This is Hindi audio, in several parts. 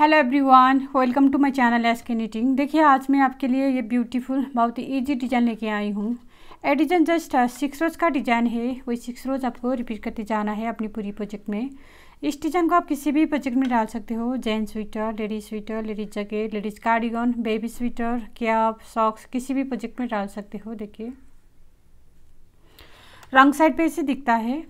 hello everyone welcome to my channel S K knitting देखिए आज मैं आपके लिए ये ब्यूटीफुल बहुत ही इजी डिज़ाइन लेके आई हूँ a design just six rows का डिज़ाइन है वही सिक्स रोज़ आपको रिपीट करते जाना है अपनी पूरी प्रोजेक्ट में इस डिज़ाइन को आप किसी भी प्रोजेक्ट में डाल सकते हो gents sweater ladies sweater ladies jacket ladies cardigan baby sweater cap socks किसी भी प्रोजेक्ट में डाल सकते हो देखिए रंग साइड पर इसे दिखता है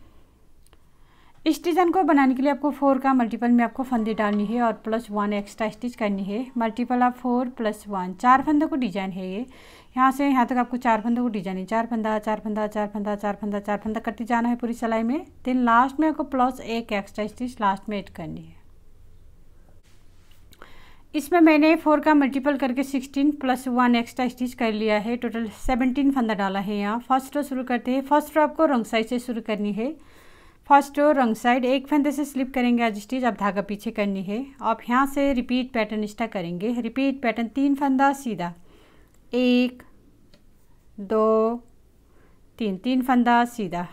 इस डिज़ाइन को बनाने के लिए आपको फोर का मल्टीपल में आपको फंदे डालनी है और प्लस वन एक्स्ट्रा स्टिच करनी है मल्टीपल आप फोर प्लस वन चार फंदों को डिजाइन है ये यहाँ से यहाँ तक आपको चार फंदों को डिजाइन है चार फंदा चार फंदा चार फंदा चार फंदा चार फंदा करते जाना है पूरी सिलाई में देन लास्ट में आपको प्लस एक एक्स्ट्रा स्टिच लास्ट में एड करनी है इसमें मैंने फोर का मल्टीपल करके sixteen plus one extra stitch कर लिया है टोटल सेवनटीन फंदा डाला है यहाँ फर्स्ट रो शुरू करते हैं फर्स्ट रो आपको रंग साइज से शुरू करनी है फर्स्ट और रंग साइड एक फंदे से स्लिप करेंगे आज स्टिच अब धागा पीछे करनी है अब यहाँ से रिपीट पैटर्न स्टा करेंगे रिपीट पैटर्न तीन फंदा सीधा एक दो तीन तीन फंदा सीधा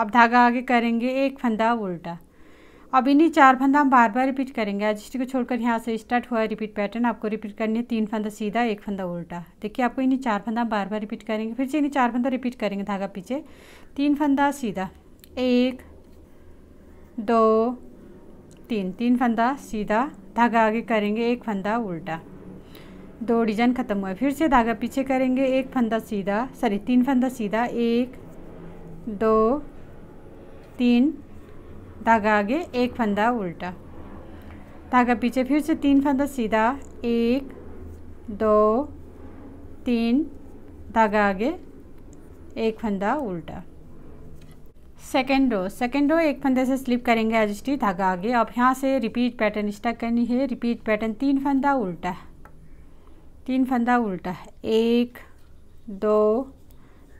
अब धागा आगे करेंगे एक फंदा उल्टा अब इन्हीं चार फंदा हम बार बार रिपीट करेंगे आज स्टिच को छोड़कर यहाँ से स्टार्ट हुआ है रिपीट पैटर्न आपको रिपीट करनी है तीन फंदा सीधा एक फंदा उल्टा देखिए आपको इन्हीं चार फंदा बार बार रिपीट करेंगे फिर से इन्हीं चार फंदा रिपीट करेंगे धागा पीछे तीन फंदा सीधा एक दो तीन तीन फंदा सीधा धागा आगे करेंगे एक फंदा उल्टा दो डिजाइन ख़त्म हुआ फिर से धागा पीछे करेंगे एक फंदा सीधा सॉरी तीन फंदा सीधा एक दो तीन धागा आगे एक फंदा उल्टा धागा पीछे फिर से तीन फंदा सीधा एक दो तीन धागा आगे एक फंदा उल्टा सेकेंड रो सेकेंड रो एक फंदे से स्लिप करेंगे एजस्टी धागा आगे अब यहाँ से रिपीट पैटर्न स्टक करनी है रिपीट पैटर्न तीन फंदा उल्टा तीन फंदा उल्टा एक दो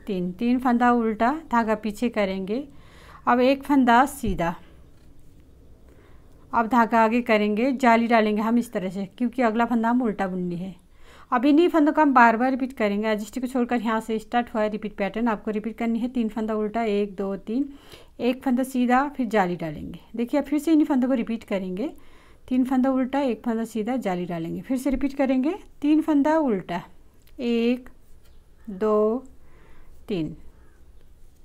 तीन तीन फंदा उल्टा धागा पीछे करेंगे अब एक फंदा सीधा अब धागा आगे करेंगे जाली डालेंगे हम इस तरह से क्योंकि अगला फंदा हम उल्टा बुननी है अब इन्हीं फंदों का हम बार बार रिपीट करेंगे एजिस्टी को छोड़कर यहाँ से स्टार्ट हुआ है रिपीट पैटर्न आपको रिपीट करनी है तीन फंदा उल्टा एक दो तीन एक फंदा सीधा फिर जाली डालेंगे देखिए फिर से इन्हीं फंदों को रिपीट करेंगे तीन फंदा उल्टा एक फंदा सीधा जाली डालेंगे फिर से रिपीट करेंगे तीन फंदा उल्टा एक दो तीन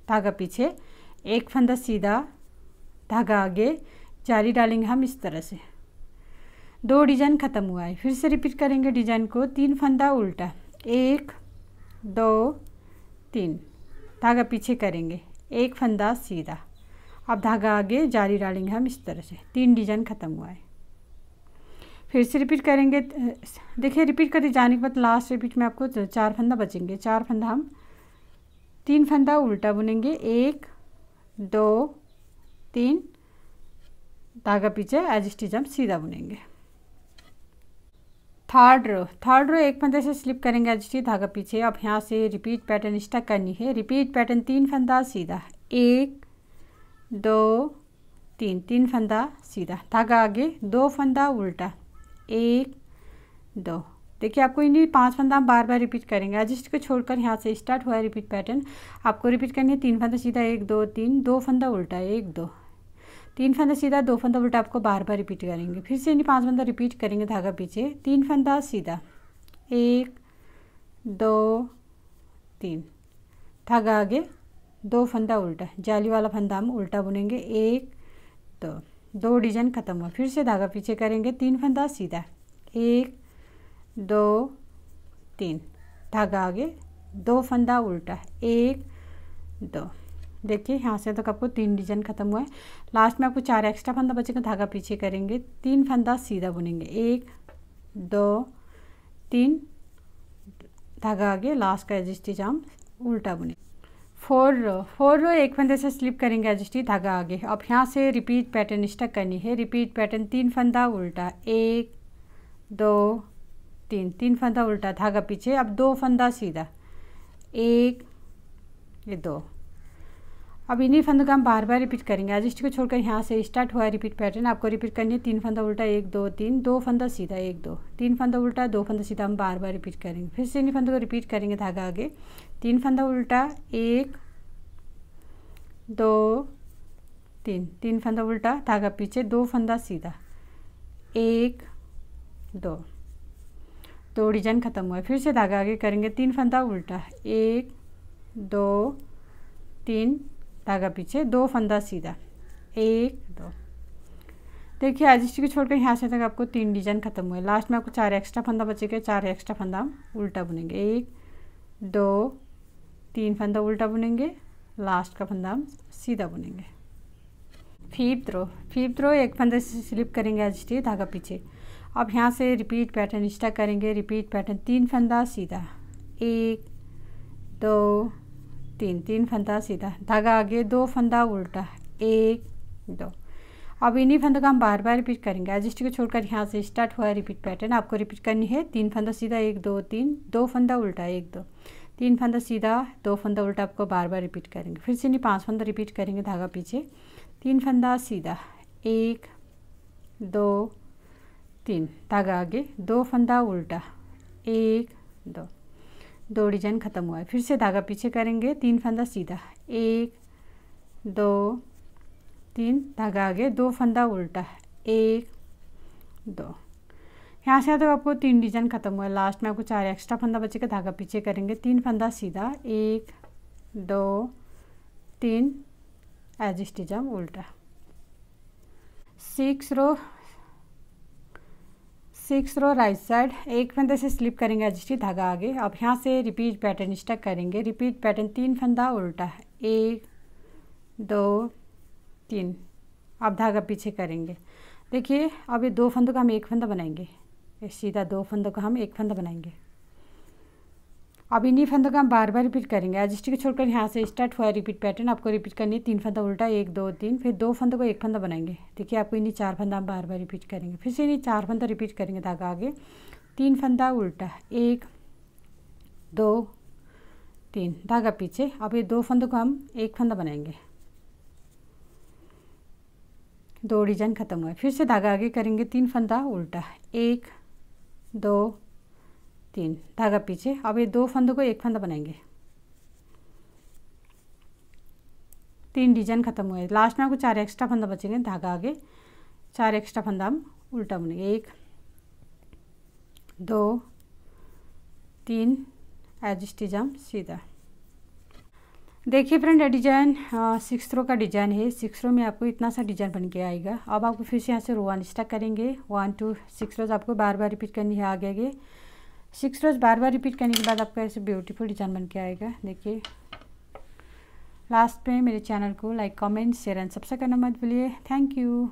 धागा पीछे एक फंदा सीधा धागा आगे जाली डालेंगे हम इस तरह से दो डिजाइन ख़त्म हुआ है फिर से रिपीट करेंगे डिजाइन को तीन फंदा उल्टा एक दो तीन धागा पीछे करेंगे एक फंदा सीधा अब धागा आगे जारी डालेंगे हम इस तरह से तीन डिजाइन ख़त्म हुआ है फिर से रिपीट करेंगे देखिए रिपीट करते जाने के बाद लास्ट रिपीट में आपको तो चार फंदा बचेंगे चार फंदा हम तीन फंदा उल्टा बुनेंगे एक दो तीन धागा पीछे एज स्टिच हम सीधा बुनेंगे थर्ड रो थर्ड रो एक फंदे से स्लिप करेंगे एजटी धागा पीछे अब यहाँ से रिपीट पैटर्न स्टक करनी है रिपीट पैटर्न तीन फंदा सीधा एक दो तीन तीन फंदा सीधा धागा आगे दो फंदा उल्टा एक दो देखिए आपको इन्हीं पांच फंदा बार बार रिपीट करेंगे एडजस्ट को छोड़कर यहाँ से स्टार्ट हुआ है रिपीट पैटर्न आपको रिपीट करनी है तीन फंदा सीधा एक दो तीन दो फंदा उल्टा एक दो तीन फंदा सीधा दो फंदा उल्टा आपको बार बार रिपीट करेंगे फिर से यानी पांच फंदा रिपीट करेंगे धागा पीछे तीन फंदा सीधा एक दो तीन धागा आगे दो फंदा उल्टा जाली वाला फंदा हम उल्टा बुनेंगे एक दो दो डिजाइन ख़त्म हुआ फिर से धागा पीछे करेंगे तीन फंदा सीधा एक दो तीन धागा आगे दो फंदा उल्टा एक दो देखिए यहाँ से तक आपको तीन डिजाइन खत्म हुआ है लास्ट में आपको चार एक्स्ट्रा फंदा बचेगा धागा पीछे करेंगे तीन फंदा सीधा बुनेंगे एक दो तीन धागा आगे लास्ट का एडजस्टिज आर्म उल्टा बुने फोर रो फोर रो एक फंदे से स्लिप करेंगे एडजस्टिज धागा आगे अब यहाँ से रिपीट पैटर्न स्टक करनी है रिपीट पैटर्न तीन फंदा उल्टा एक दो तीन तीन फंदा उल्टा धागा पीछे अब दो फंदा सीधा एक ये दो अब इन्हीं फंदों का हम बार बार रिपीट करेंगे आज को छोड़कर यहाँ से स्टार्ट हुआ रिपीट पैटर्न आपको रिपीट करनी है तीन फंदा उल्टा एक दो तीन दो फंदा सीधा एक दो तीन फंदा उल्टा दो फंदा सीधा हम बार बार रिपीट करेंगे फिर से इन्हीं फंदों को रिपीट करेंगे धागा आगे तीन फंदा उल्टा एक दो तीन तीन फंदा उल्टा धागा पीछे दो फंदा सीधा एक दो दो तो डिजाइन ख़त्म हुआ फिर से धागा आगे करेंगे तीन फंदा उल्टा एक दो तीन धागा पीछे दो फंदा सीधा एक दो देखिए आज को छोड़कर यहाँ से तक आपको तीन डिजाइन खत्म हुए लास्ट में आपको चार एक्स्ट्रा फंदा बचेगा चार एक्स्ट्रा फंदा हम उल्टा बुनेंगे एक दो तीन फंदा उल्टा बुनेंगे लास्ट का फंदा हम सीधा बुनेंगे फिफ्थ रो फिफ्थ रो एक फंदा से स्लिप करेंगे आज स्टिच धागा पीछे अब यहाँ से रिपीट पैटर्न स्टा करेंगे रिपीट पैटर्न तीन फंदा सीधा एक दो तीन तीन फंदा सीधा धागा आगे दो फंदा उल्टा एक दो अब इन्हीं फंदों का हम बार बार रिपीट करेंगे एजिस्ट को छोड़कर यहाँ से स्टार्ट हुआ है रिपीट पैटर्न आपको रिपीट करनी है तीन फंदा सीधा एक दो तीन दो फंदा उल्टा एक दो तीन फंदा सीधा दो फंदा उल्टा आपको बार बार रिपीट करेंगे फिर से नहीं पाँच फंदा रिपीट करेंगे धागा पीछे तीन फंदा सीधा एक दो तीन धागा आगे दो फंदा उल्टा एक दो दो डिजाइन ख़त्म हुआ है फिर से धागा पीछे करेंगे तीन फंदा सीधा एक दो तीन धागा आगे दो फंदा उल्टा एक दो यहाँ से तो आपको तीन डिजाइन ख़त्म हुआ है लास्ट में आपको चार एक्स्ट्रा फंदा बचेगा धागा पीछे करेंगे तीन फंदा सीधा एक दो तीन एज उल्टा six row six row right side एक फंदे से स्लिप करेंगे एजस्टी धागा आगे अब यहाँ से रिपीट पैटर्न स्टक करेंगे रिपीट पैटर्न तीन फंदा उल्टा है एक दो तीन अब धागा पीछे करेंगे देखिए अब ये दो फंदों का हम एक फंदा बनाएंगे सीधा दो फंदों का हम एक फंदा बनाएंगे अब इन्हीं फंदों का हम बार बार रिपीट करेंगे आज स्टिक छोड़कर यहाँ से स्टार्ट हुआ रिपीट पैटर्न आपको रिपीट करनी है तीन फंदा उल्टा एक दो तीन फिर दो फंदों को एक फंदा बनाएंगे देखिए आपको इन्हीं चार फंदा हम बार बार रिपीट करेंगे फिर से इन्हीं चार फंदा रिपीट करेंगे धागा आगे तीन फंदा उल्टा एक दो तीन धागा पीछे अब ये दो फंदों को हम एक फंदा बनाएंगे दो डिजाइन खत्म हुआ फिर से धागा आगे करेंगे तीन फंदा उल्टा एक दो तीन धागा पीछे अब ये दो फंदों को एक फंदा बनाएंगे तीन डिजाइन खत्म हुए लास्ट में आपको चार एक्स्ट्रा फंदा बचेंगे धागा आगे चार एक्स्ट्रा फंदा हम उल्टा बुनेंगे एक दो तीन एज स्टिच हम सीधा देखिए फ्रेंड डिजाइन सिक्स रो का डिजाइन है सिक्स रो में आपको इतना सा डिजाइन बन के आएगा अब आपको फिर से यहाँ से रो वन स्टार्ट करेंगे वन टू सिक्स रोज आपको बार बार रिपीट करनी है आगे आगे सिक्स रोज बार बार रिपीट करने के बाद आपका ऐसे ब्यूटीफुल डिजाइन बन के आएगा देखिए लास्ट में मेरे चैनल को like comment share and subscribe करना मत भूलिए थैंक यू